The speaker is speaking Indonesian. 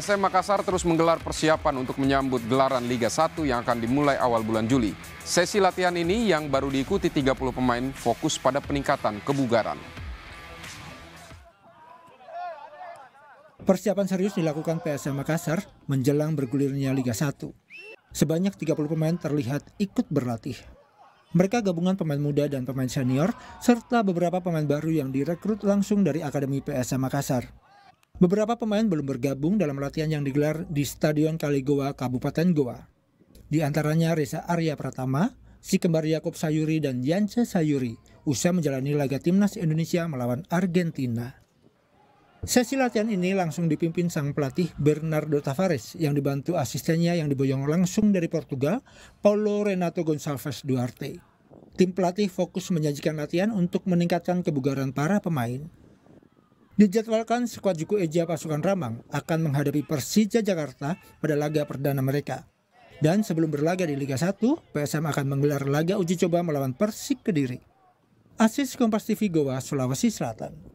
PSM Makassar terus menggelar persiapan untuk menyambut gelaran Liga 1 yang akan dimulai awal bulan Juli. Sesi latihan ini yang baru diikuti 30 pemain fokus pada peningkatan kebugaran. Persiapan serius dilakukan PSM Makassar menjelang bergulirnya Liga 1. Sebanyak 30 pemain terlihat ikut berlatih. Mereka gabungan pemain muda dan pemain senior, serta beberapa pemain baru yang direkrut langsung dari Akademi PSM Makassar. Beberapa pemain belum bergabung dalam latihan yang digelar di Stadion Kaligowa, Kabupaten Goa. Di antaranya Reza Arya Pratama, si kembar Yakub Sayuri dan Yance Sayuri usai menjalani laga timnas Indonesia melawan Argentina. Sesi latihan ini langsung dipimpin sang pelatih Bernardo Tavares yang dibantu asistennya yang diboyong langsung dari Portugal, Paulo Renato Gonçalves Duarte. Tim pelatih fokus menyajikan latihan untuk meningkatkan kebugaran para pemain. Dijadwalkan skuad Juku Eja pasukan Ramang akan menghadapi Persija Jakarta pada laga perdana mereka. Dan sebelum berlaga di Liga 1, PSM akan menggelar laga uji coba melawan Persik Kediri. Asis Kompas TV Goa, Sulawesi Selatan.